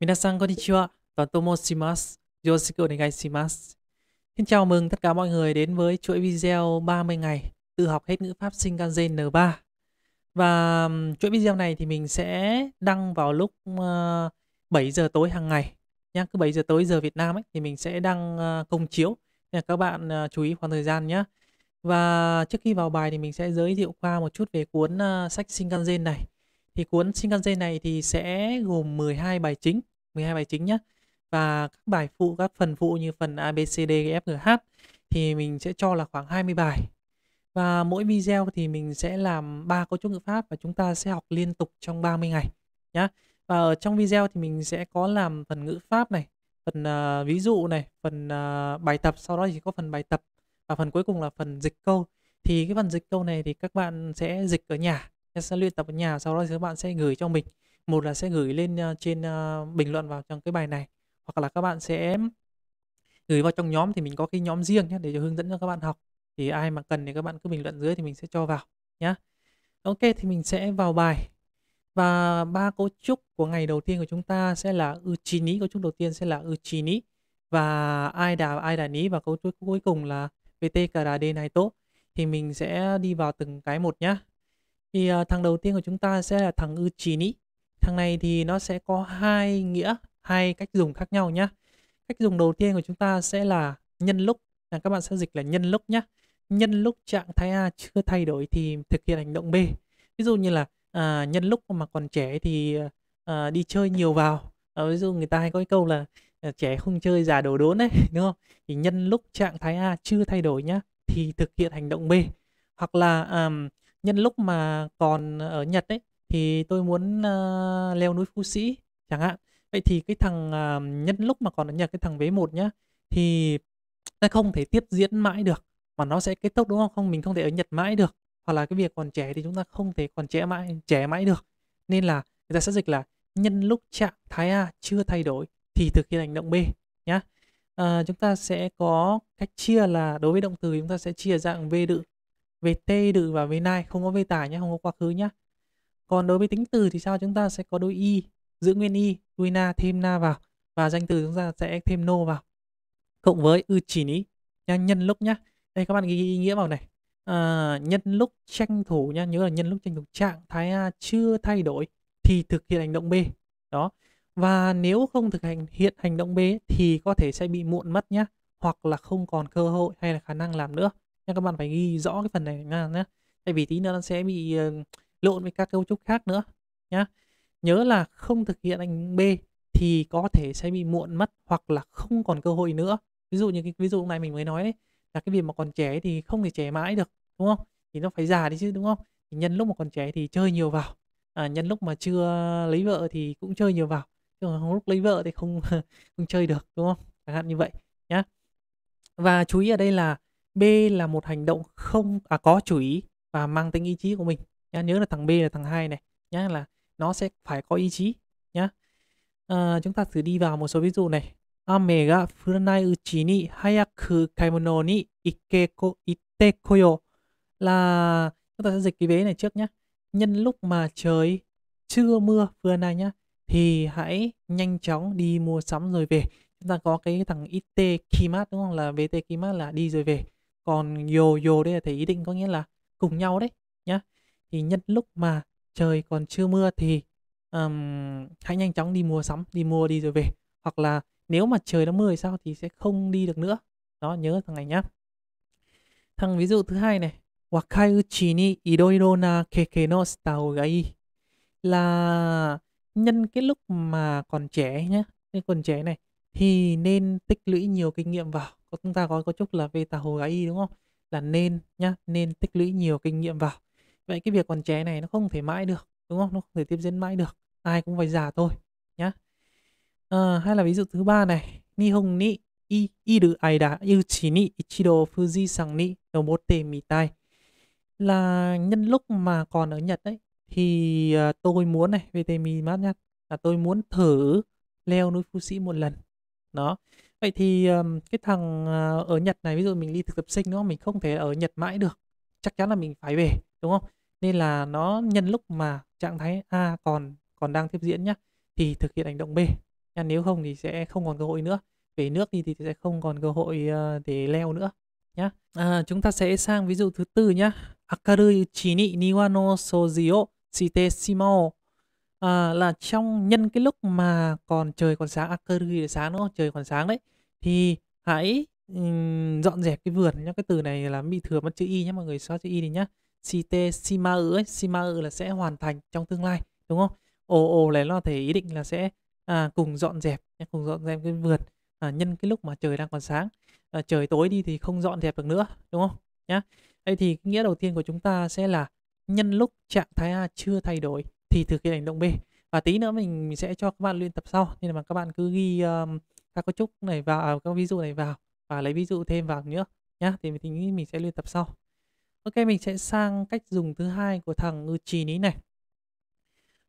Mình Mina san konnichiwa, Toàn Tô Moshimas, Yoshiku Onegai Shimas. Xin chào mừng tất cả mọi người đến với chuỗi video 30 ngày tự học hết ngữ pháp Shinkansen N3. Và chuỗi video này thì mình sẽ đăng vào lúc 7 ờ, giờ tối hàng ngày. Nhá, cứ 7 giờ tối giờ Việt Nam ấy, thì mình sẽ đăng ờ, công chiếu. Nên các bạn ờ, chú ý khoảng thời gian nhé. Và trước khi vào bài thì mình sẽ giới thiệu qua một chút về cuốn sách Shinkansen này. Thì cuốn Shinkansen này thì sẽ gồm 12 bài chính, 12 bài chính nhé. Và các bài phụ, các phần phụ như phần A, B, C, D, E, F, G, H thì mình sẽ cho là khoảng 20 bài. Và mỗi video thì mình sẽ làm 3 câu trúc ngữ pháp và chúng ta sẽ học liên tục trong 30 ngày nhé. Và ở trong video thì mình sẽ có làm phần ngữ pháp này, phần uh, ví dụ này, phần uh, bài tập, sau đó thì có phần bài tập và phần cuối cùng là phần dịch câu. Thì cái phần dịch câu này thì các bạn sẽ dịch ở nhà em sẽ luyện tập ở nhà sau đó thì các bạn sẽ gửi cho mình một là sẽ gửi lên ờ, trên ờ, bình luận vào trong cái bài này hoặc là các bạn sẽ gửi vào trong nhóm thì mình có cái nhóm riêng nhé để cho hướng dẫn cho các bạn học thì ai mà cần thì các bạn cứ bình luận dưới thì mình sẽ cho vào nhé ok thì mình sẽ vào bài và ba cấu trúc của ngày đầu tiên của chúng ta sẽ là uchini cấu trúc đầu tiên sẽ là uchini và ai đà ai đà ní và cấu trúc cuối cùng là vt cà đà d này tốt thì mình sẽ đi vào từng cái một nhé. Thì uh, thằng đầu tiên của chúng ta sẽ là thằng ư chỉ nĩ. Thằng này thì nó sẽ có hai nghĩa, hai cách dùng khác nhau nhé Cách dùng đầu tiên của chúng ta sẽ là nhân lúc. Là các bạn sẽ dịch là nhân lúc nhé Nhân lúc trạng thái A chưa thay đổi thì thực hiện hành động B. Ví dụ như là à, nhân lúc mà còn trẻ thì à, đi chơi nhiều vào. À, ví dụ người ta hay có cái câu là trẻ không chơi già đồ đốn đấy đúng không thì nhân lúc trạng thái a chưa thay đổi nhá thì thực hiện hành động b hoặc là um, nhân lúc mà còn ở Nhật ấy thì tôi muốn uh, leo núi Phú Sĩ chẳng hạn. Vậy thì cái thằng uh, nhân lúc mà còn ở Nhật cái thằng vế một nhá thì nó không thể tiếp diễn mãi được mà nó sẽ kết thúc đúng không? Không mình không thể ở Nhật mãi được hoặc là cái việc còn trẻ thì chúng ta không thể còn trẻ mãi trẻ mãi được. Nên là người ta sẽ dịch là nhân lúc trạng thái A chưa thay đổi thì thực hiện hành động B nhá. À, chúng ta sẽ có cách chia là đối với động từ chúng ta sẽ chia dạng V đự về t đự vào với nai không có về tải nhé không có quá khứ nhé còn đối với tính từ thì sao chúng ta sẽ có đôi y giữ nguyên y đuôi na thêm na vào và danh từ chúng ta sẽ thêm nô vào cộng với ư chỉ ní nhân lúc nhá đây các bạn ghi ý nghĩa vào này à, nhân lúc tranh thủ nhá nhớ là nhân lúc tranh thủ trạng thái a chưa thay đổi thì thực hiện hành động b đó và nếu không thực hành hiện hành động b thì có thể sẽ bị muộn mất nhá hoặc là không còn cơ hội hay là khả năng làm nữa nha các bạn phải ghi rõ cái phần này nha nhé tại vì tí nữa nó sẽ bị ờ, lộn với các cấu trúc khác nữa nhá nhớ là không thực hiện anh B thì có thể sẽ bị muộn mất hoặc là không còn cơ hội nữa ví dụ như cái ví dụ này mình mới nói đấy, là cái việc mà còn trẻ thì không thể trẻ mãi được đúng không thì nó phải già đi chứ đúng không thì nhân lúc mà còn trẻ thì chơi nhiều vào à, nhân lúc mà chưa lấy vợ thì cũng chơi nhiều vào chứ còn lúc lấy vợ thì không không chơi được đúng không chẳng hạn như vậy nhá và chú ý ở đây là B là một hành động không à có chủ ý và mang tính ý chí của mình nhá nhớ là thằng B là thằng hai này nhá là nó sẽ phải có ý chí nhá à, chúng ta thử đi vào một số ví dụ này ame ga furanai uchi ni hayaku kaimono ni ike ko itte koyo là chúng ta sẽ dịch cái vế này trước nhá nhân lúc mà trời chưa mưa vừa này nhá thì hãy nhanh chóng đi mua sắm rồi về chúng ta có cái thằng ite kimat đúng không là vt kimat là đi rồi về còn yo yo đây là thể ý định có nghĩa là cùng nhau đấy nhá thì nhân lúc mà trời còn chưa mưa thì um, hãy nhanh chóng đi mua sắm đi mua đi rồi về hoặc là nếu mà trời đã mưa thì sao thì sẽ không đi được nữa đó nhớ thằng này nhá thằng ví dụ thứ hai này wakai uchi ni iroiro na keke no stao gai là nhân cái lúc mà còn trẻ nhé, cái còn trẻ này thì nên tích lũy nhiều kinh nghiệm vào có chúng ta có cấu trúc là beta hồ gai đúng không là nên nhá nên tích lũy nhiều kinh nghiệm vào vậy cái việc còn trẻ này nó không thể mãi được đúng không nó không thể tiếp diễn mãi được ai cũng phải già thôi nhá à, hay là ví dụ thứ ba này ni hồng ni i iru aida yuchi ni ichido fuji sang ni omote mitai là nhân lúc mà còn ở Nhật đấy thì ờ, tôi muốn này VTM mát nhá là tôi muốn thử leo núi Phú Sĩ một lần đó Vậy thì, cái thằng, ờ, ở Nhật này, ví dụ mình đi thực tập sinh, đúng Mình không thể ở Nhật mãi được, chắc chắn là mình phải về, đúng không? Nên là nó nhân lúc mà trạng thái A còn còn đang tiếp diễn nhá, thì thực hiện hành động B nha, nếu không thì sẽ không còn cơ hội nữa, về nước đi thì sẽ không còn cơ hội, ờ, để leo nữa nhá. À, chúng ta sẽ sang ví dụ thứ tư nhá. "Akarui uchi ni niwa no shoji shite shimau." Ờ, là trong nhân cái lúc mà còn trời còn sáng, à, cơ thì sáng, đúng không? Trời còn sáng đấy, thì hãy, ừm, dọn dẹp cái vườn nhá. Cái từ này là bị thừa mất chữ y nhé mọi người xóa chữ y đi nhá. Shite shimaru ấy, shimaru là sẽ hoàn thành trong tương lai, đúng không? Ồ, ồ này nó thể ý định là sẽ, à, cùng dọn dẹp nhá, cùng dọn dẹp cái vườn, à, nhân cái lúc mà trời đang còn sáng. À, trời tối đi thì không dọn dẹp được nữa, đúng không? Nhá. Đây thì nghĩa đầu tiên của chúng ta sẽ là nhân lúc trạng thái A chưa thay đổi thì thực hiện hành động B và tí nữa mình, sẽ cho các bạn luyện tập sau nên là các bạn cứ ghi um, các cấu trúc này vào à, các ví dụ này vào và lấy ví dụ thêm vào nữa nhá thì mình nghĩ mình sẽ luyện tập sau ok mình sẽ sang cách dùng thứ hai của thằng ngư trì lý này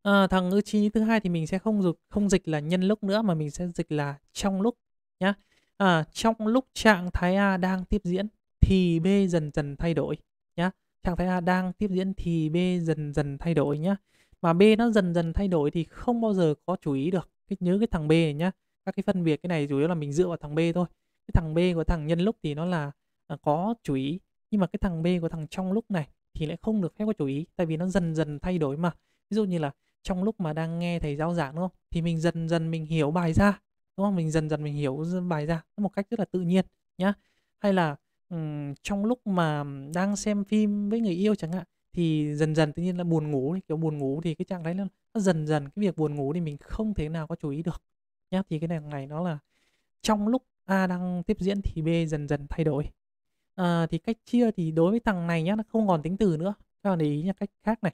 à, thằng ngư trì thứ hai thì mình sẽ không dục không dịch là nhân lúc nữa mà mình sẽ dịch là trong lúc nhá à, trong lúc trạng thái a đang tiếp diễn thì b dần dần thay đổi nhá trạng thái a đang tiếp diễn thì b dần dần thay đổi nhá mà B nó dần dần thay đổi thì không bao giờ có chú ý được cái nhớ cái thằng B này nhá các cái phân biệt cái này chủ yếu là mình dựa vào thằng B thôi cái thằng B của thằng nhân lúc thì nó là à, có chú ý nhưng mà cái thằng B của thằng trong lúc này thì lại không được phép có chú ý tại vì nó dần dần thay đổi mà ví dụ như là trong lúc mà đang nghe thầy giáo giảng đúng không thì mình dần dần mình hiểu bài ra đúng không mình dần dần mình hiểu bài ra một cách rất là tự nhiên nhá hay là um, trong lúc mà đang xem phim với người yêu chẳng hạn thì dần dần tự nhiên là buồn ngủ kiểu buồn ngủ thì cái trạng thái nó, nó dần dần cái việc buồn ngủ thì mình không thể nào có chú ý được nhá thì cái này này nó là trong lúc A đang tiếp diễn thì B dần dần thay đổi à, thì cách chia thì đối với thằng này nhá nó không còn tính từ nữa các bạn để ý nha cách khác này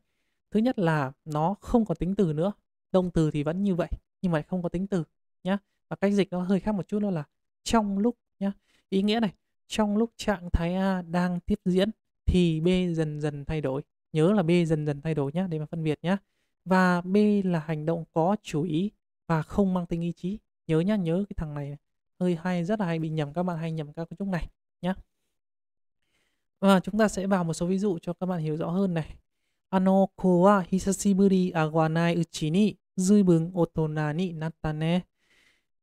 thứ nhất là nó không có tính từ nữa động từ thì vẫn như vậy nhưng mà không có tính từ nhá và cách dịch nó hơi khác một chút đó là trong lúc nhá ý nghĩa này trong lúc trạng thái A đang tiếp diễn thì B dần dần thay đổi Nhớ là B dần dần thay đổi nhé để mà phân biệt nhé. Và B là hành động có chủ ý và không mang tính ý chí. Nhớ nhá, nhớ cái thằng này hơi hay, rất là hay bị nhầm. Các bạn hay nhầm các cái chỗ này nhé. Và chúng ta sẽ vào một số ví dụ cho các bạn hiểu rõ hơn này. Ano kowa wa hisashiburi awanai uchi ni zuibun otona ni natta ne.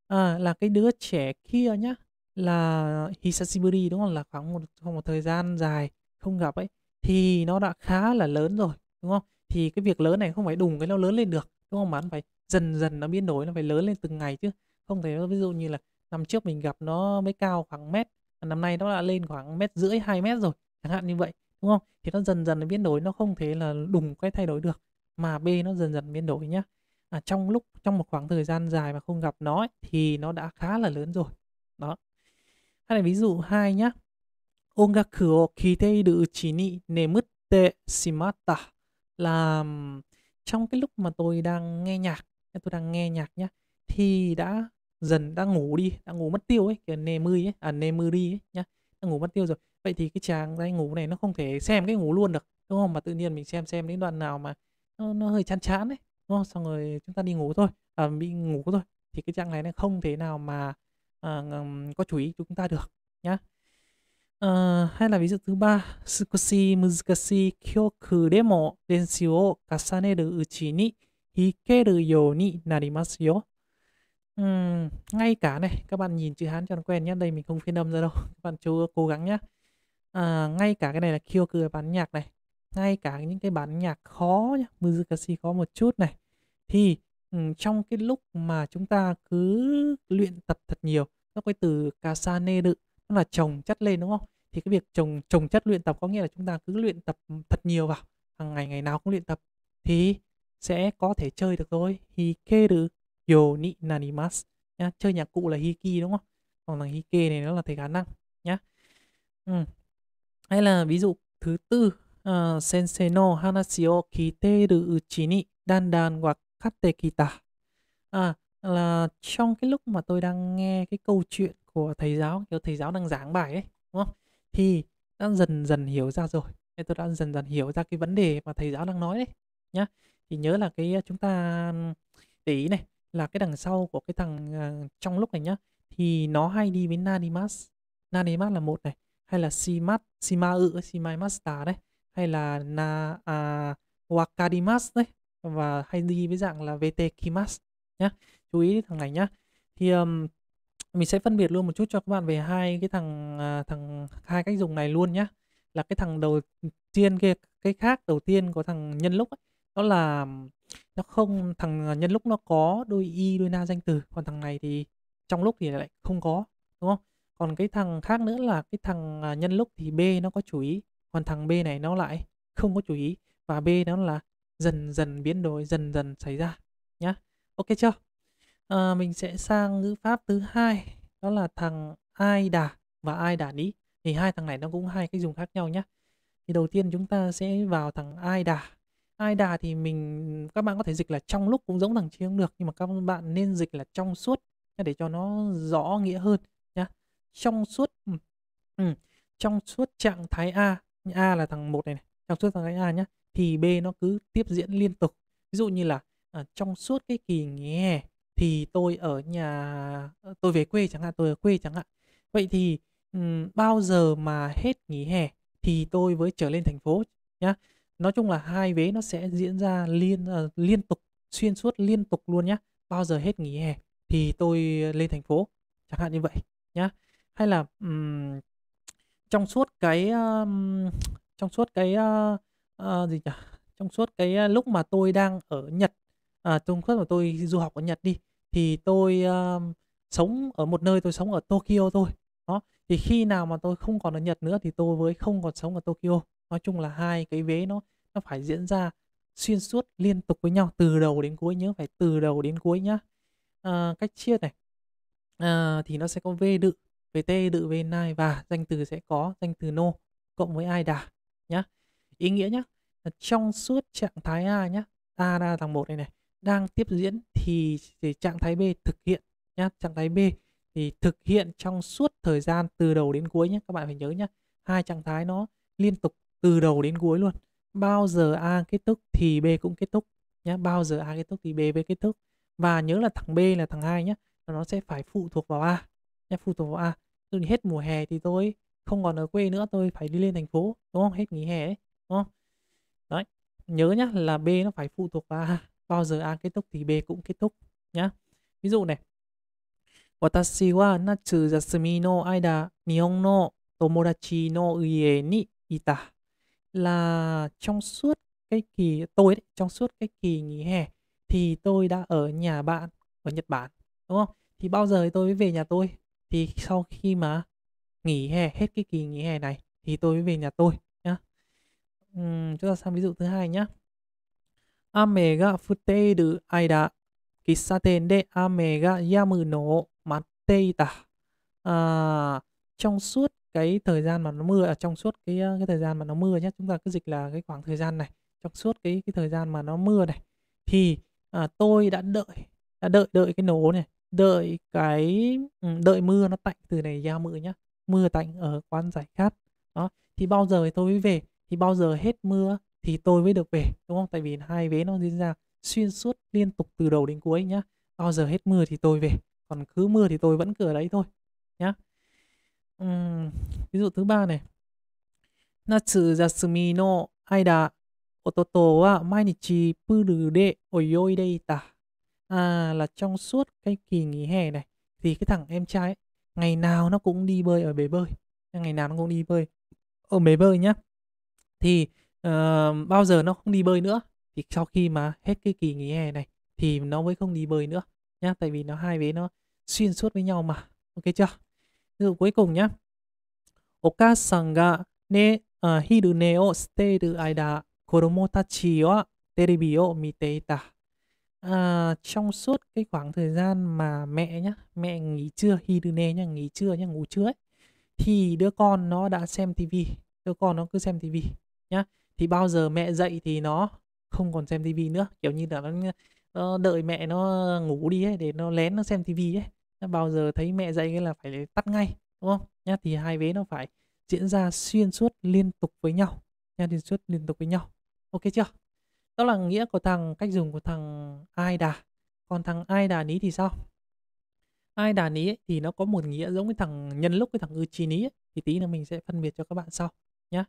À, là cái đứa trẻ kia nhá là Hisashiburi đúng không là khoảng một, khoảng một thời gian dài không gặp ấy thì nó đã khá là lớn rồi đúng không thì cái việc lớn này không phải đùng cái nó lớn lên được đúng không mà nó phải dần dần nó biến đổi nó phải lớn lên từng ngày chứ không thể ví dụ như là năm trước mình gặp nó mới cao khoảng mét năm nay nó đã lên khoảng mét rưỡi hai mét rồi chẳng hạn như vậy đúng không thì nó dần dần nó biến đổi nó không thể là đùng cái thay đổi được mà b nó dần dần biến đổi nhá à, trong lúc trong một khoảng thời gian dài mà không gặp nó ấy, thì nó đã khá là lớn rồi đó hay là ví dụ hai nhá 音楽を聴いているうちに眠ってしまった。Là trong cái lúc mà tôi đang nghe nhạc, tôi đang nghe nhạc nhá, thì đã dần đã ngủ đi, đã ngủ mất tiêu ấy, nề nemuri ấy, à nemuri ấy nhá, đã ngủ mất tiêu rồi. Vậy thì cái chàng đang ngủ này nó không thể xem cái ngủ luôn được, đúng không? Mà tự nhiên mình xem xem đến đoạn nào mà nó, nó hơi chán chán ấy, đúng không? Xong rồi chúng ta đi ngủ thôi, à, đi ngủ thôi. Thì cái trang này nó không thể nào mà à, có chú ý chúng ta được nhá. Uh, hay là ví dụ thứ ba, kasaneru uchi ni hikeru 少し難しい教育でも練習を重ねるうちに弾けるようになりますよ. Uhm, ngay cả này, các bạn nhìn chữ Hán cho nó quen nhé. Đây mình không phiên âm ra đâu. Các bạn chú cố gắng nhé. À, ngay cả cái này là kêu bản nhạc này. Ngay cả những cái bản nhạc khó nhé. Muzukasi khó một chút này. Thì um, ừ, trong cái lúc mà chúng ta cứ luyện tập thật nhiều. Các cái từ kasaneru đự. là chồng chất lên đúng không? thì cái việc trồng trồng chất luyện tập có nghĩa là chúng ta cứ luyện tập thật nhiều vào hàng ngày ngày nào cũng luyện tập thì sẽ có thể chơi được thôi hikeru yo ni nhá chơi nhạc cụ là hiki đúng không còn là hike này nó là thầy khả năng nhá ừ. hay là ví dụ thứ tư uh, sensei no hanashi o kiteru uchi ni dan dan wa kate kita à là trong cái lúc mà tôi đang nghe cái câu chuyện của thầy giáo kiểu thầy giáo đang giảng bài ấy đúng không thì đã dần dần hiểu ra rồi nên tôi đã dần dần hiểu ra cái vấn đề mà thầy giáo đang nói đấy nhá thì nhớ là cái ờ, chúng ta để ý này là cái đằng sau của cái thằng ờ, trong lúc này nhá thì nó hay đi với nanimas nanimas là một này hay là simat simaự master đấy hay là na à, wakadimas đấy và hay đi với dạng là vt kimas nhá chú ý thằng này nhá thì um, mình sẽ phân biệt luôn một chút cho các bạn về hai cái thằng à, thằng hai cách dùng này luôn nhá là cái thằng đầu tiên kia cái khác đầu tiên có thằng nhân lúc ấy, nó là nó không thằng à, nhân lúc nó có đôi y đôi na danh từ còn thằng này thì trong lúc thì lại không có đúng không còn cái thằng khác nữa là cái thằng à, nhân lúc thì b nó có chủ ý còn thằng b này nó lại không có chủ ý và b nó là dần dần biến đổi dần dần xảy ra nhá ok chưa à, mình sẽ sang ngữ pháp thứ hai đó là thằng ai đà và ai đà ní thì hai thằng này nó cũng hai cách dùng khác nhau nhé thì đầu tiên chúng ta sẽ vào thằng ai đà ai đà thì mình các bạn có thể dịch là trong lúc cũng giống thằng chi cũng được nhưng mà các bạn nên dịch là trong suốt để cho nó rõ nghĩa hơn nhá trong suốt ừ, ừ, trong suốt trạng thái a a là thằng một này, này trong suốt thằng thái a nhá thì b nó cứ tiếp diễn liên tục ví dụ như là à, trong suốt cái kỳ nghỉ hè thì tôi ở nhà ờ, tôi về quê chẳng hạn tôi ở quê chẳng hạn vậy thì um, bao giờ mà hết nghỉ hè thì tôi mới trở lên thành phố nhá nói chung là hai vế nó sẽ diễn ra liên uh, liên tục xuyên suốt liên tục luôn nhá bao giờ hết nghỉ hè thì tôi lên thành phố chẳng hạn như vậy nhá hay là um, trong suốt cái um, trong suốt cái uh, uh, gì nhỉ trong suốt cái uh, lúc mà tôi đang ở Nhật à, trong suốt mà tôi du học ở Nhật đi thì tôi um, sống ở một nơi tôi sống ở Tokyo thôi đó thì khi nào mà tôi không còn ở Nhật nữa thì tôi với không còn sống ở Tokyo nói chung là hai cái vế nó nó phải diễn ra xuyên suốt liên tục với nhau từ đầu đến cuối nhớ phải từ đầu đến cuối nhá à, cách chia này à, thì nó sẽ có v đự vt đự v nai và danh từ sẽ có danh từ no cộng với ai đà nhá ý nghĩa nhá trong suốt trạng thái a nhá ta ra thằng một này này đang tiếp diễn thì, thì trạng thái B thực hiện nhá trạng thái B thì thực hiện trong suốt thời gian từ đầu đến cuối nhé các bạn phải nhớ nhé hai trạng thái nó liên tục từ đầu đến cuối luôn bao giờ A kết thúc thì B cũng kết thúc nhé bao giờ A kết thúc thì B mới kết thúc và nhớ là thằng B là thằng hai nhé nó sẽ phải phụ thuộc vào A nhé phụ thuộc vào A tôi hết mùa hè thì tôi không còn ở quê nữa tôi phải đi lên thành phố đúng không hết nghỉ hè đấy đúng không đấy nhớ nhá là B nó phải phụ thuộc vào A bao giờ A kết thúc thì B cũng kết thúc nhá. Ví dụ này. Watashi wa natsu yasumi no aida nihon no tomodachi no ie ni ita. Là trong suốt cái kỳ tôi đấy, trong suốt cái kỳ nghỉ hè thì tôi đã ở nhà bạn ở Nhật Bản, đúng không? Thì bao giờ tôi mới về nhà tôi? Thì sau khi mà nghỉ hè hết cái kỳ nghỉ hè này thì tôi mới về nhà tôi nhá. Uhm, chúng ta sang ví dụ thứ hai nhá. 雨が降っている間、喫茶店で雨が止むのを待っていた。À, trong suốt cái thời gian mà nó mưa à, trong suốt cái cái thời gian mà nó mưa nhé chúng ta cứ dịch là cái khoảng thời gian này trong suốt cái cái thời gian mà nó mưa này thì à, tôi đã đợi đã đợi đợi cái nổ này đợi cái ừ, đợi mưa nó tạnh từ này ra mưa nhá mưa tạnh ở quán giải khát đó thì bao giờ tôi mới về thì bao giờ hết mưa thì tôi mới được về đúng không tại vì hai vế nó diễn ra xuyên suốt liên tục từ đầu đến cuối nhá bao giờ hết mưa thì tôi về còn cứ mưa thì tôi vẫn cứ ở đấy thôi nhá uhm, ví dụ thứ ba này Natsu Yasumi no Aida Ototo wa Mainichi Puru de Oyoide ita À là trong suốt cái kỳ nghỉ hè này Thì cái thằng em trai ấy, Ngày nào nó cũng đi bơi ở bể bơi Ngày nào nó cũng đi bơi Ở bể bơi nhá Thì Ờ, bao giờ nó không đi bơi nữa thì sau khi mà hết cái kỳ nghỉ hè này thì nó mới không đi bơi nữa nhá tại vì nó hai vế nó xuyên suốt với nhau mà ok chưa ví dụ cuối cùng nhá Okasan ga ne ờ, uh, hiru ne o shiteru aida koromo tachi wa terebi o mite ita à, ờ, trong suốt cái khoảng thời gian mà mẹ nhá mẹ nghỉ trưa hirune nhá nghỉ trưa nhá ngủ trưa ấy thì đứa con nó đã xem tivi đứa con nó cứ xem tivi nhá thì bao giờ mẹ dậy thì nó không còn xem tivi nữa kiểu như là nó, nó đợi mẹ nó ngủ đi ấy để nó lén nó xem tivi ấy nó bao giờ thấy mẹ dậy là phải tắt ngay đúng không nhá thì hai vế nó phải diễn ra xuyên suốt liên tục với nhau nha xuyên suốt liên tục với nhau ok chưa đó là nghĩa của thằng cách dùng của thằng ai đà còn thằng ai đà ní thì sao ai đà ní ấy, thì nó có một nghĩa giống với thằng nhân lúc với thằng ư chi ní ấy. thì tí nữa mình sẽ phân biệt cho các bạn sau nhá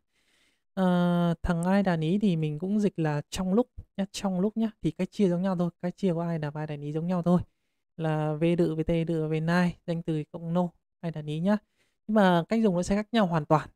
Ờ, thằng ai đàn ý thì mình cũng dịch là trong lúc nhá, trong lúc nhá thì cái chia giống nhau thôi, cái chia của ai đàn ai đàn ý giống nhau thôi. Là V đự VT đự nai danh từ cộng nô, ai đàn ý nhá. Nhưng mà cách dùng nó sẽ khác nhau hoàn toàn.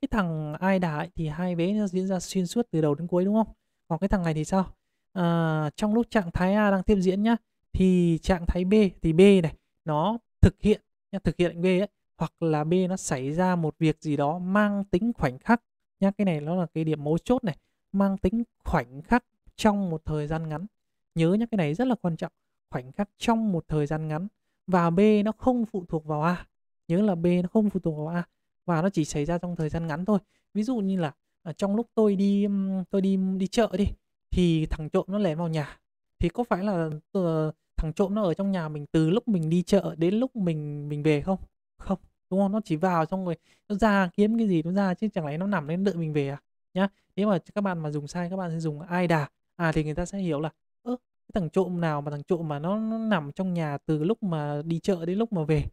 Cái thằng ai đà ấy thì hai vế nó diễn ra xuyên suốt từ đầu đến cuối đúng không? Còn cái thằng này thì sao? À, trong lúc trạng thái A đang tiếp diễn nhá thì trạng thái B thì B này nó thực hiện thực hiện B ấy hoặc là B nó xảy ra một việc gì đó mang tính khoảnh khắc nhá cái này nó là cái điểm mấu chốt này mang tính khoảnh khắc trong một thời gian ngắn nhớ nhá cái này rất là quan trọng khoảnh khắc trong một thời gian ngắn và b nó không phụ thuộc vào a nhớ là b nó không phụ thuộc vào a và nó chỉ xảy ra trong thời gian ngắn thôi ví dụ như là ở à, trong lúc tôi đi tôi đi đi chợ đi thì thằng trộm nó lẻn vào nhà thì có phải là ờ, thằng trộm nó ở trong nhà mình từ lúc mình đi chợ đến lúc mình mình về không không đúng không nó chỉ vào xong rồi nó ra kiếm cái gì nó ra chứ chẳng lẽ nó nằm lên đợi mình về à nhá nếu mà các bạn mà dùng sai các bạn sẽ dùng ai đà à thì người ta sẽ hiểu là ơ cái thằng trộm nào mà thằng trộm mà nó, nó nằm trong nhà từ lúc mà đi chợ đến lúc mà về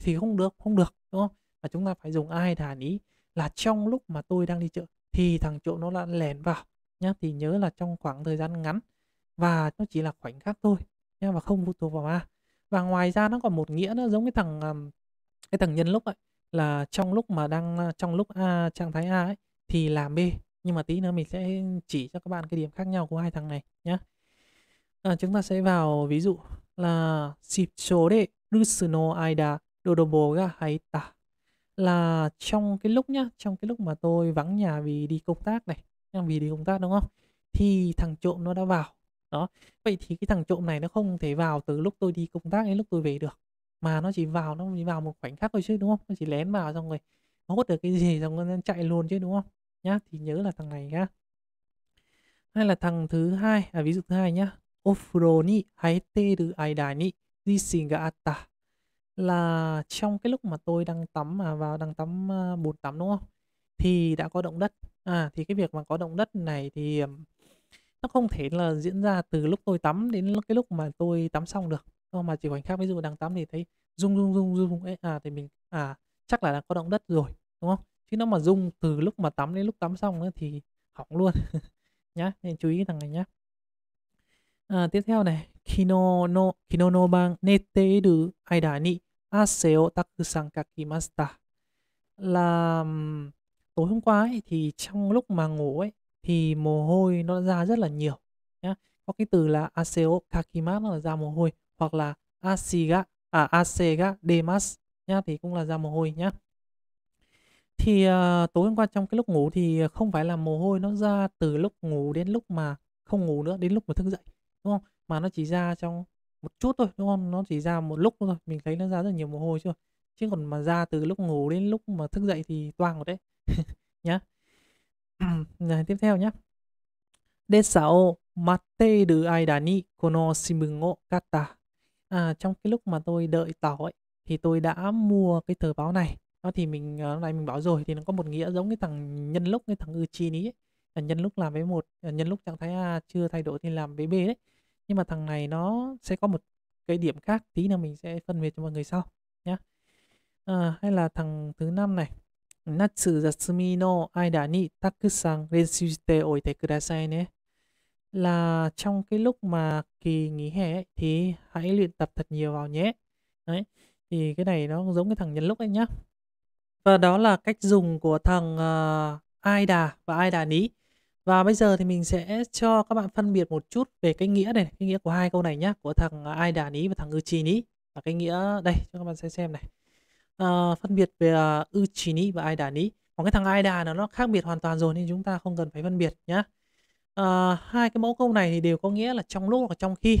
thì không được không được đúng không mà chúng ta phải dùng ai đà ý là trong lúc mà tôi đang đi chợ thì thằng trộm nó đã lèn vào nhá thì nhớ là trong khoảng thời gian ngắn và nó chỉ là khoảnh khắc thôi nhá và không phụ thuộc vào ma và ngoài ra nó còn một nghĩa nó giống cái thằng um, cái thằng nhân lúc ấy là trong lúc mà đang trong lúc A, trạng thái A ấy thì làm B nhưng mà tí nữa mình sẽ chỉ cho các bạn cái điểm khác nhau của hai thằng này nhé à, chúng ta sẽ vào ví dụ là xịp số đệ rusuno aida dodobo ga haita là trong cái lúc nhá trong cái lúc mà tôi vắng nhà vì đi công tác này vì đi công tác đúng không thì thằng trộm nó đã vào đó vậy thì cái thằng trộm này nó không thể vào từ lúc tôi đi công tác đến lúc tôi về được mà nó chỉ vào nó chỉ vào một khoảnh khắc thôi chứ đúng không nó chỉ lén vào xong rồi nó hút được cái gì xong rồi nó chạy luôn chứ đúng không nhá thì nhớ là thằng này nhá hay là thằng thứ hai à, ví dụ thứ hai nhá ofuro ni haiteru aida ni jishin ga atta là trong cái lúc mà tôi đang tắm mà vào đang tắm à, bồn tắm đúng không thì đã có động đất à thì cái việc mà có động đất này thì nó không thể là diễn ra từ lúc tôi tắm đến cái lúc mà tôi tắm xong được không mà chỉ khoảnh khắc ví dụ đang tắm thì thấy rung rung rung rung ấy à thì mình à chắc là đã có động đất rồi đúng không chứ nó mà rung từ lúc mà tắm đến lúc tắm xong ấy, thì hỏng luôn nhá nên chú ý thằng này nhá à, tiếp theo này kino no kino no bang nete du aida ni Aseo o takusan kakimashita là tối hôm qua ấy, thì trong lúc mà ngủ ấy thì mồ hôi nó ra rất là nhiều nhá có cái từ là aseo kakimat nó là ra mồ hôi hoặc là asiga à AC acegademas nhá thì cũng là ra mồ hôi nhá thì uh, tối hôm qua trong cái lúc ngủ thì không phải là mồ hôi nó ra từ lúc ngủ đến lúc mà không ngủ nữa đến lúc mà thức dậy đúng không mà nó chỉ ra trong một chút thôi đúng không nó chỉ ra một lúc thôi mình thấy nó ra rất nhiều mồ hôi chưa chứ còn mà ra từ lúc ngủ đến lúc mà thức dậy thì toang rồi đấy nhá này tiếp theo nhá Desao mate de aida kono shimun o kata À, trong cái lúc mà tôi đợi tàu ấy, thì tôi đã mua cái tờ báo này. nó thì mình ờ, à, này mình bảo rồi thì nó có một nghĩa giống cái thằng nhân lúc cái thằng Uchin ý ấy. Là nhân lúc làm với một à, nhân lúc trạng thái A chưa thay đổi thì làm với B đấy. Nhưng mà thằng này nó sẽ có một cái điểm khác tí nào mình sẽ phân biệt cho mọi người sau nhé. À, hay là thằng thứ năm này. Natsu Yatsumi aida ni takusan resushite oite kudasai ne là trong cái lúc mà kỳ nghỉ hè ấy, thì hãy luyện tập thật nhiều vào nhé. Đấy, thì cái này nó giống cái thằng nhân lúc ấy nhá. Và đó là cách dùng của thằng uh, Aida và Aida Ní. Và bây giờ thì mình sẽ cho các bạn phân biệt một chút về cái nghĩa này, cái nghĩa của hai câu này nhá, của thằng Aida Ní và thằng trì Ní. Và cái nghĩa đây cho các bạn xem xem này. Uh, phân biệt về uh, ờ, trì Ní và Aida Ní. Còn cái thằng Aida nó nó khác biệt hoàn toàn rồi nên chúng ta không cần phải phân biệt nhá à, hai cái mẫu câu này thì đều có nghĩa là trong lúc hoặc trong khi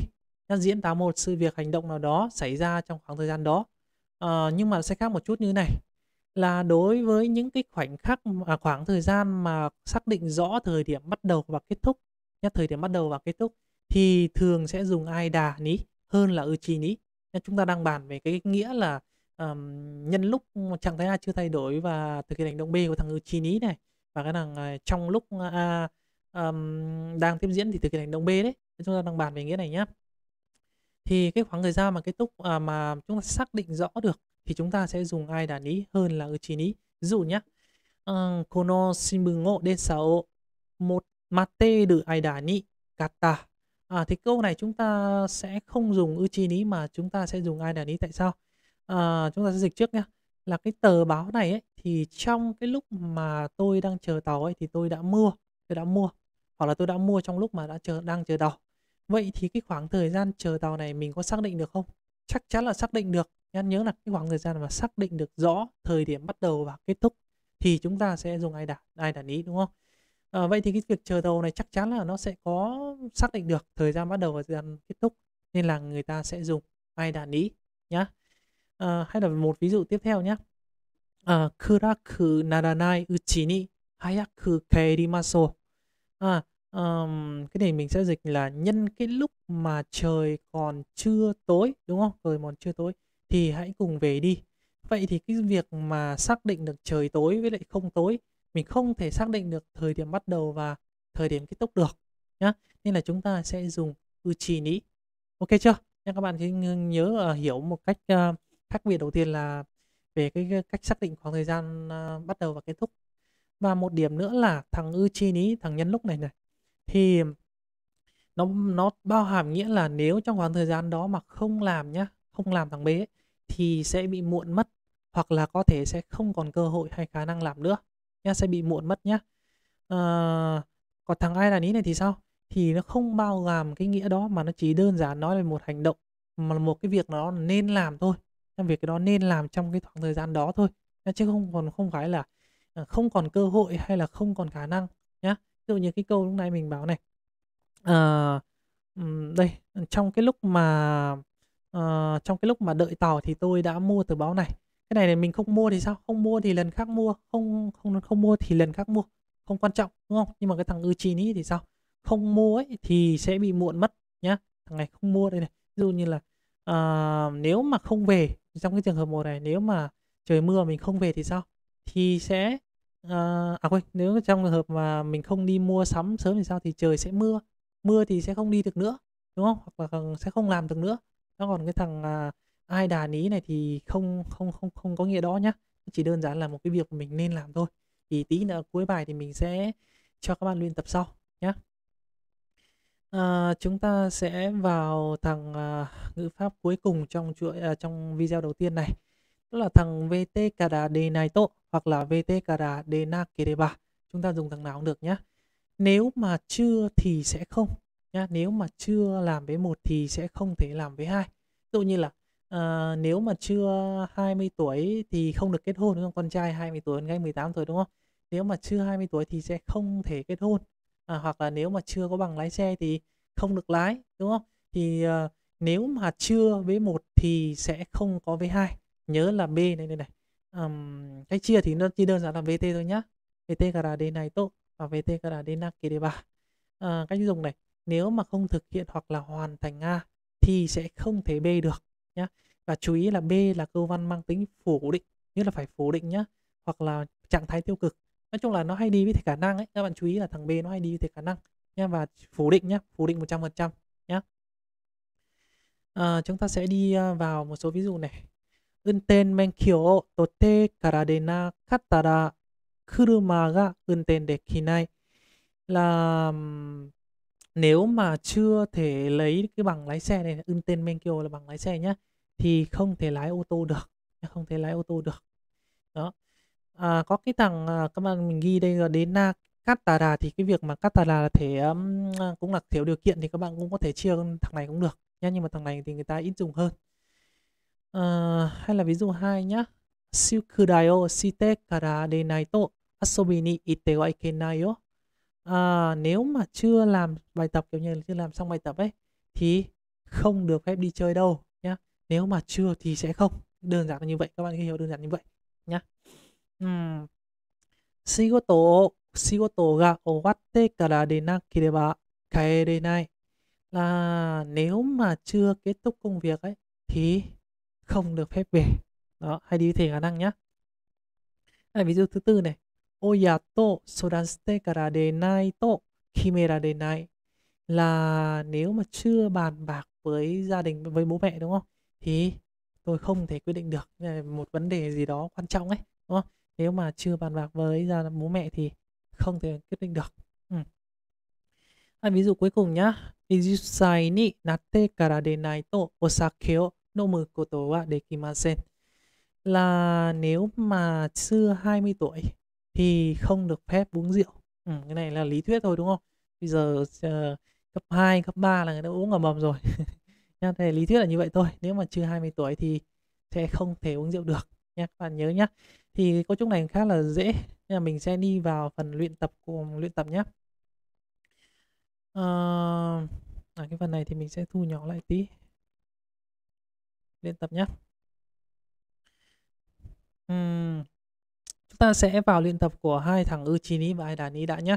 nhân diễn tả một sự việc hành động nào đó xảy ra trong khoảng thời gian đó à, nhưng mà sẽ khác một chút như này là đối với những cái khoảnh khắc à, khoảng thời gian mà xác định rõ thời điểm bắt đầu và kết thúc nhất thời điểm bắt đầu và kết thúc thì thường sẽ dùng ai đà ní hơn là ư chi ní chúng ta đang bàn về cái nghĩa là um, nhân lúc trạng thái A chưa thay đổi và thực hiện hành động B của thằng ư chi ní này và cái thằng ờ, trong lúc A ờm, đang tiếp diễn thì thực hiện hành động B đấy chúng ta đang bàn về nghĩa này nhá thì cái khoảng thời gian mà kết thúc à, mà chúng ta xác định rõ được thì chúng ta sẽ dùng ai đàn ý hơn là ư chín ý ví dụ nhá ờ, kono shinbun de sao một mate được ai đàn ý kata à, thì câu này chúng ta sẽ không dùng ư chi ý mà chúng ta sẽ dùng ai đà ý tại sao à, chúng ta sẽ dịch trước nhá là cái tờ báo này ấy, thì trong cái lúc mà tôi đang chờ tàu ấy thì tôi đã mua tôi đã mua hoặc là tôi đã mua trong lúc mà đã chờ đang chờ đò vậy thì cái khoảng thời gian chờ đò này mình có xác định được không chắc chắn là xác định được em nhớ là cái khoảng thời gian mà xác định được rõ thời điểm bắt đầu và kết thúc thì chúng ta sẽ dùng ai đản ai đản ý đúng không à, vậy thì cái việc chờ đầu này chắc chắn là nó sẽ có xác định được thời gian bắt đầu và thời gian kết thúc nên là người ta sẽ dùng ai đản ý nhá à, hay là một ví dụ tiếp theo nhé à, ờ, kuraku naranai uchi ni hayaku kerimaso À, ờm, cái này mình sẽ dịch là nhân cái lúc mà trời còn chưa tối, đúng không? Trời còn chưa tối thì hãy cùng về đi. Vậy thì cái việc mà xác định được trời tối với lại không tối, mình không thể xác định được thời điểm bắt đầu và thời điểm kết thúc được nhá. Nên là chúng ta sẽ dùng uchini. Ok chưa? Nha các bạn cứ nhớ ờ, hiểu một cách ờ, khác biệt đầu tiên là về cái cách xác định khoảng thời gian ờ, bắt đầu và kết thúc và một điểm nữa là thằng ư chi ní thằng nhân lúc này này thì nó nó bao hàm nghĩa là nếu trong khoảng thời gian đó mà không làm nhá không làm thằng bé thì sẽ bị muộn mất hoặc là có thể sẽ không còn cơ hội hay khả năng làm nữa nhá sẽ bị muộn mất nhá à, còn thằng ai là ní này thì sao thì nó không bao gồm cái nghĩa đó mà nó chỉ đơn giản nói là một hành động mà là một cái việc nó nên làm thôi trong việc cái đó nên làm trong cái khoảng thời gian đó thôi chứ không còn không phải là Ờ, không còn cơ hội hay là không còn khả năng nhá ví dụ như cái câu lúc nãy mình bảo này à, đây trong cái lúc mà à, trong cái lúc mà đợi tàu thì tôi đã mua tờ báo này cái này này mình không mua thì sao không mua thì lần khác mua không không không mua thì lần khác mua không quan trọng đúng không nhưng mà cái thằng ưu chi ní thì sao không mua ấy thì sẽ bị muộn mất nhá thằng này không mua đây này ví dụ như là uh, nếu mà không về trong cái trường hợp một này nếu mà trời mưa mình không về thì sao thì sẽ Ờ, à quên, nếu trong trường hợp mà mình không đi mua sắm sớm thì sao? Thì trời sẽ mưa, mưa thì sẽ không đi được nữa, đúng không? Hoặc là sẽ không làm được nữa. Nó còn cái thằng à, ai đà ní này thì không không không không có nghĩa đó nhá. Chỉ đơn giản là một cái việc mình nên làm thôi. Thì tí nữa cuối bài thì mình sẽ cho các bạn luyện tập sau nhé. À, ờ, chúng ta sẽ vào thằng à, ngữ pháp cuối cùng trong chuỗi à, trong video đầu tiên này. Đó là thằng VT cả đà đề này tội hoặc là vetekara denakereba chúng ta dùng thằng nào cũng được nhé nếu mà chưa thì sẽ không nhá nếu mà chưa làm với một thì sẽ không thể làm với hai ví dụ như là uh, nếu mà chưa 20 tuổi thì không được kết hôn đúng không con trai 20 tuổi con gái 18 tuổi đúng không nếu mà chưa 20 tuổi thì sẽ không thể kết hôn à, hoặc là nếu mà chưa có bằng lái xe thì không được lái đúng không thì uh, nếu mà chưa với một thì sẽ không có với hai nhớ là b này này này um, cách chia thì nó chỉ đơn giản là vt thôi nhá vt gara tốt và vt gara denakideba bà ờ, cách dùng này nếu mà không thực hiện hoặc là hoàn thành a thì sẽ không thể b được nhá và chú ý là b là câu văn mang tính phủ định nghĩa là phải phủ định nhá hoặc là trạng thái tiêu cực nói chung là nó hay đi với thể khả năng ấy các bạn chú ý là thằng b nó hay đi với thể khả năng nhá và phủ định nhá phủ định 100% nhá à, chúng ta sẽ đi ờ, vào một số ví dụ này 運転免許を取ってからでなかったら車が運転できない là nếu mà chưa thể lấy cái bằng lái xe này ưng tên menkyo là bằng lái xe nhá thì không thể lái ô tô được không thể lái ô tô được đó à, có cái thằng à, các bạn mình ghi đây là đến na Katara thì cái việc mà Katara là thể à, cũng là thiếu điều kiện thì các bạn cũng có thể chia thằng này cũng được nhá nhưng mà thằng này thì người ta ít dùng hơn Uh, hay là ví dụ 2 nhá. Syukudai o shite kara de naito asobi ni ite wa ikenai yo. À, nếu mà chưa làm bài tập kiểu như là chưa làm xong bài tập ấy thì không được phép đi chơi đâu nhá. Nếu mà chưa thì sẽ không. Đơn giản là như vậy, các bạn hiểu đơn giản như vậy nhá. Ừm. Shigoto shigoto ga owatte kara denakireba kaerenai. Là nếu mà chưa kết thúc công việc ấy thì không được phép về đó hay đi thì khả năng nhé à, ví dụ thứ tư này oya to sodashite kara denai to kimera denai là nếu mà chưa bàn bạc với gia đình với bố mẹ đúng không thì tôi không thể quyết định được một vấn đề gì đó quan trọng ấy đúng không nếu mà chưa bàn bạc với gia bố mẹ thì không thể quyết định được ừ. à, ví dụ cuối cùng nhá 20歳になってからでないとお酒を là nếu mà xưa 20 tuổi thì không được phép uống rượu. Ừ, cái này là lý thuyết thôi đúng không? Bây giờ uh, cấp 2, cấp 3 là người ta uống ngầm mầm rồi. nha, thì lý thuyết là như vậy thôi. Nếu mà chưa 20 tuổi thì sẽ không thể uống rượu được nha các bạn nhớ nhá. thì câu trúc này khá là dễ nên là mình sẽ đi vào phần luyện tập cùng luyện tập nhé ờ, à, cái phần này thì mình sẽ thu nhỏ lại tí luyện tập nhé uhm, chúng ta sẽ vào luyện tập của hai thằng Uchini và Aidani đã nhé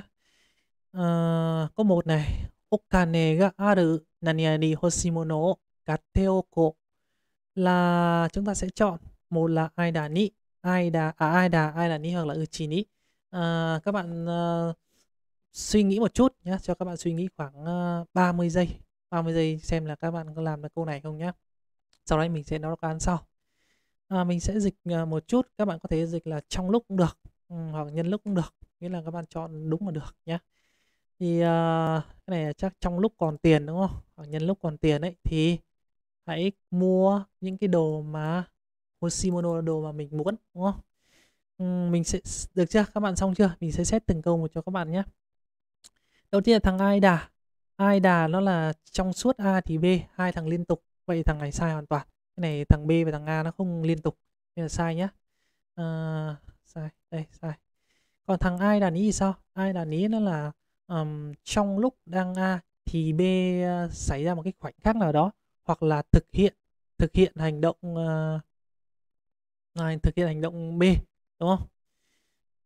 à, ờ, có một này Okane ga aru naniani hoshimono kateoko là chúng ta sẽ chọn một là Aidani Aida à Aida Aidani hoặc là Uchini à, các bạn uh, suy nghĩ một chút nhé cho các bạn suy nghĩ khoảng uh, 30 giây 30 giây xem là các bạn có làm được câu này không nhé sau đấy mình sẽ nói đáp án sau à, mình sẽ dịch à, một chút các bạn có thể dịch là trong lúc cũng được ừ, hoặc nhân lúc cũng được nghĩa là các bạn chọn đúng là được nhé thì uh, cái này chắc trong lúc còn tiền đúng không hoặc nhân lúc còn tiền ấy thì hãy mua những cái đồ mà Hoshimono là đồ mà mình muốn đúng không ừ, mình sẽ được chưa các bạn xong chưa mình sẽ xét từng câu một cho các bạn nhé đầu tiên là thằng ai đà ai đà nó là trong suốt a thì b hai thằng liên tục vậy thằng này sai hoàn toàn cái này thằng b và thằng a nó không liên tục nên là sai nhá à, sai đây sai còn thằng ai đàn ý e thì sao ai đàn ý e nó là um, trong lúc đang a thì b uh, xảy ra một cái khoảnh khắc nào đó hoặc là thực hiện thực hiện hành động uh, này thực hiện hành động b đúng không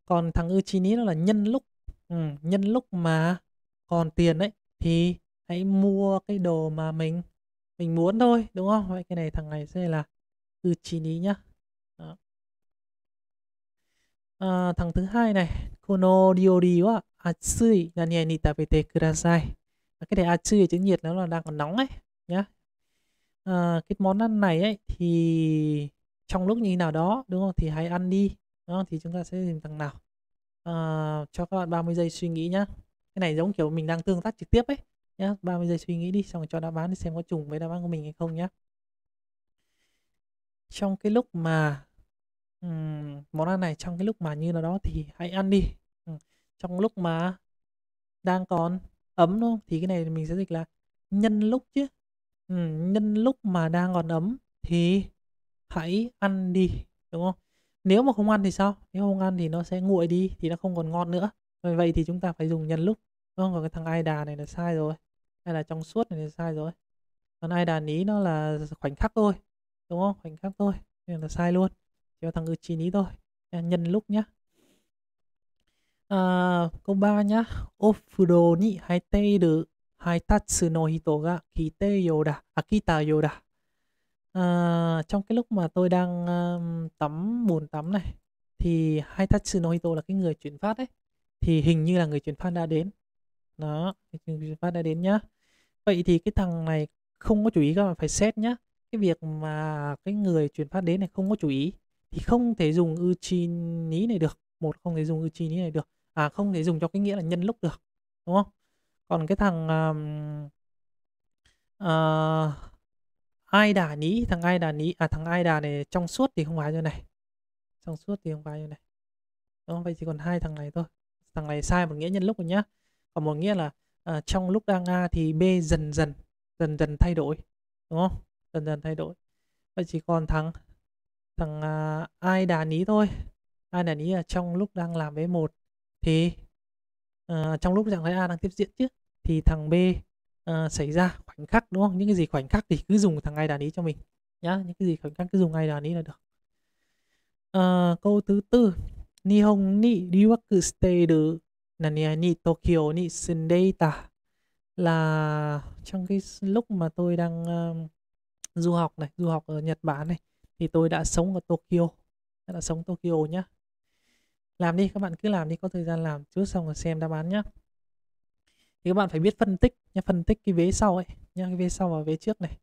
còn thằng ư chi ní nó là nhân lúc ừ, nhân lúc mà còn tiền đấy thì hãy mua cái đồ mà mình mình muốn thôi đúng không vậy cái này thằng này sẽ là từ chỉ ý nhá Đó. À, thằng thứ hai này kono diori wa atsui nani ni tabete kudasai cái này atsui ở chữ nhiệt nó là đang còn nóng ấy nhá à, cái món ăn này ấy thì trong lúc như nào đó đúng không thì hãy ăn đi đúng không? thì chúng ta sẽ tìm thằng nào à, cho các bạn 30 giây suy nghĩ nhá cái này giống kiểu mình đang tương tác trực tiếp ấy nhá 30 giây suy nghĩ đi xong rồi cho đáp án để xem có trùng với đáp án của mình hay không nhá trong cái lúc mà um, món ăn này trong cái lúc mà như là đó thì hãy ăn đi ừ, trong lúc mà đang còn ấm đúng không thì cái này mình sẽ dịch là nhân lúc chứ ừ, nhân lúc mà đang còn ấm thì hãy ăn đi đúng không nếu mà không ăn thì sao nếu không ăn thì nó sẽ nguội đi thì nó không còn ngon nữa vậy thì chúng ta phải dùng nhân lúc đúng không còn cái thằng ai đà này là sai rồi hay là trong suốt này thì sai rồi còn ai đàn ý nó là khoảnh khắc thôi đúng không khoảnh khắc thôi nên là sai luôn cho thằng chi ý thôi nhân lúc nhá à, câu ba nhá ofuro ni haiteiru haitatsu no hito ga kite yoda akita à, yoda à, trong cái lúc mà tôi đang um, tắm bồn tắm này thì Haitatsu no Hito là cái người chuyển phát đấy thì hình như là người chuyển phát đã đến đó người chuyển phát đã đến nhá Vậy thì cái thằng này không có chú ý các bạn phải xét nhá. Cái việc mà cái người chuyển phát đến này không có chú ý thì không thể dùng ư chi ní này được. Một không thể dùng ư chi ní này được. À không thể dùng cho cái nghĩa là nhân lúc được. Đúng không? Còn cái thằng um, uh, ai đà ní thằng ai đà ní à thằng ai đà này trong suốt thì không phải như này trong suốt thì không phải như này đúng không vậy chỉ còn hai thằng này thôi thằng này sai một nghĩa nhân lúc rồi nhá còn một nghĩa là à, trong lúc đang A thì B dần dần dần dần thay đổi đúng không dần dần thay đổi vậy chỉ còn thằng thằng à, ai đàn ý thôi ai đàn ý là trong lúc đang làm với một thì à, trong lúc trạng thái A đang tiếp diễn chứ thì thằng B à, xảy ra khoảnh khắc đúng không những cái gì khoảnh khắc thì cứ dùng thằng ai đàn ý cho mình nhá những cái gì khoảnh khắc cứ dùng ai đàn ý là được à, câu thứ tư Nihon ni ryuaku stay được Nania ni Tokyo ni Sundaita là trong cái lúc mà tôi đang uh, du học này, du học ở Nhật Bản này thì tôi đã sống ở Tokyo, đã, sống Tokyo nhá. Làm đi các bạn cứ làm đi có thời gian làm trước xong rồi xem đáp án nhá. Thì các bạn phải biết phân tích nhá, phân tích cái vế sau ấy nhá, cái vế sau và vế trước này.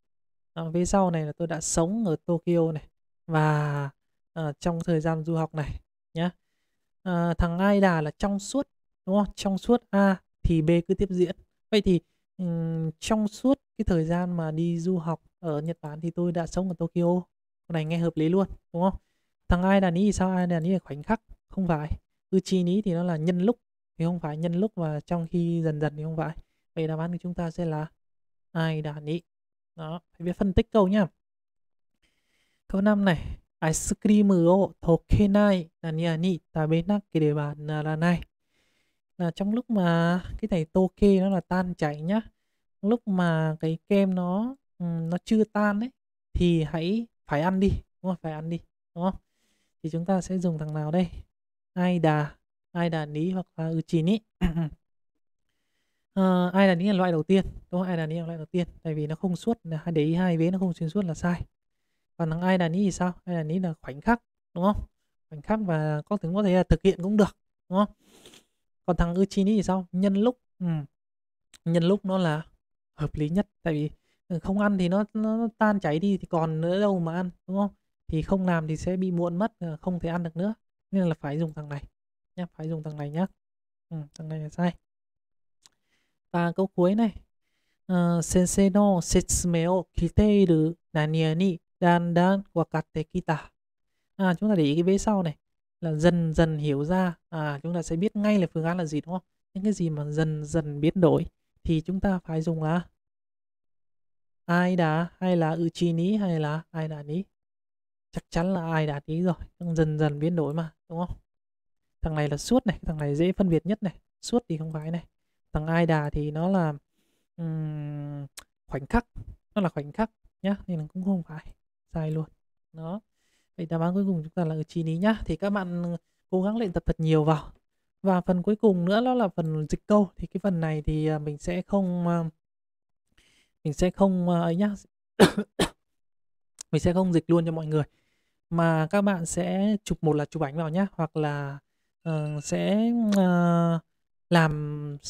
À, vế sau này là tôi đã sống ở Tokyo này và uh, trong thời gian du học này nhá. À, thằng Aida là trong suốt đúng không trong suốt a thì b cứ tiếp diễn vậy thì um, trong suốt cái thời gian mà đi du học ở Nhật Bản thì tôi đã sống ở Tokyo cái này nghe hợp lý luôn đúng không thằng ai đàn ý thì sao ai đàn ý là khoảnh khắc không phải uchi ní thì nó là nhân lúc thì không phải nhân lúc và trong khi dần dần thì không phải vậy đáp án của chúng ta sẽ là ai đàn ý đó phải biết phân tích câu nhá câu năm này ice cream o アイスクリームを溶けない何々食べなければならない。là trong lúc mà cái thầy Toki nó là tan chảy nhá lúc mà cái kem nó ừ, nó chưa tan đấy thì hãy phải ăn đi đúng không phải ăn đi đúng không thì chúng ta sẽ dùng thằng nào đây ai đà ai đà ní hoặc là uchi ní uh, ai đà ní là loại đầu tiên đúng không ai đà ní là loại đầu tiên tại vì nó không suốt hai để ý hai vế nó không xuyên suốt là sai còn thằng ai đà ní thì sao ai đà ní là khoảnh khắc đúng không khoảnh khắc và có thể có thể là thực hiện cũng được đúng không còn thằng Uchini thì sao nhân lúc ừ. nhân lúc nó là hợp lý nhất tại vì ừ, không ăn thì nó, nó tan chảy đi thì còn nữa đâu mà ăn đúng không thì không làm thì sẽ bị muộn mất ờ, không thể ăn được nữa nên là phải dùng thằng này nhá phải dùng thằng này nhá ừ, thằng này là sai và câu cuối này uh, sensei no setsume o kiteiru nani ni dan dan wakate kita à chúng ta để ý cái vế sau này là dần dần hiểu ra à chúng ta sẽ biết ngay là phương án là gì đúng không những cái gì mà dần dần biến đổi thì chúng ta phải dùng là ai đã hay là ư chi ní hay là ai đã ní chắc chắn là ai đã ní rồi dần dần biến đổi mà đúng không thằng này là suốt này thằng này dễ phân biệt nhất này suốt thì không phải này thằng ai đà thì nó là um, khoảnh khắc nó là khoảnh khắc nhá nên là cũng không phải sai luôn đó Vậy đáp án cuối cùng chúng ta là ở chín ý nhá. Thì các bạn ừ, cố gắng luyện tập thật nhiều vào. Và phần cuối cùng nữa đó là phần dịch câu. Thì cái phần này thì à, mình sẽ không à, mình sẽ không à, ấy nhá. mình sẽ không dịch luôn cho mọi người. Mà các bạn sẽ chụp một là chụp ảnh vào nhá hoặc là uh, sẽ uh, làm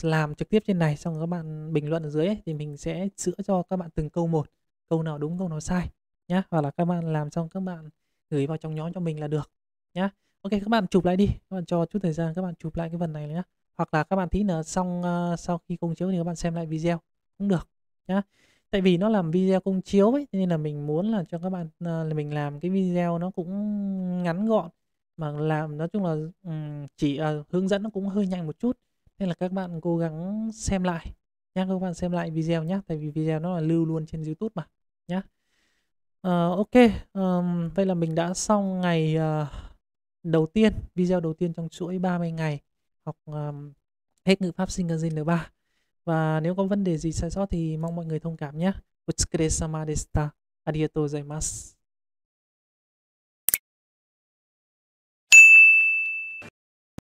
làm trực tiếp trên này xong các bạn bình luận ở dưới ấy, thì mình sẽ sửa cho các bạn từng câu một câu nào đúng câu nào sai nhá hoặc là các bạn làm xong các bạn gửi vào trong nhóm cho mình là được nhá ok các bạn chụp lại đi các bạn cho chút thời gian các bạn chụp lại cái phần này nhá hoặc là các bạn thí là xong uh, sau khi công chiếu thì các bạn xem lại video cũng được nhá tại vì nó làm video công chiếu ấy nên là mình muốn là cho các bạn ờ, là uh, mình làm cái video nó cũng ngắn gọn mà làm nói chung là um, chỉ uh, hướng dẫn nó cũng hơi nhanh một chút nên là các bạn cố gắng xem lại nhá các bạn xem lại video nhé tại vì video nó là lưu luôn trên YouTube mà nhá Uh, ok, um, vậy là mình đã xong ngày uh, đầu tiên, video đầu tiên trong chuỗi 30 ngày học um, hết ngữ pháp Sinh N3. Và nếu có vấn đề gì sai sót thì mong mọi người thông cảm nhé. Utsukure sama deshita. Arigatou gozaimasu.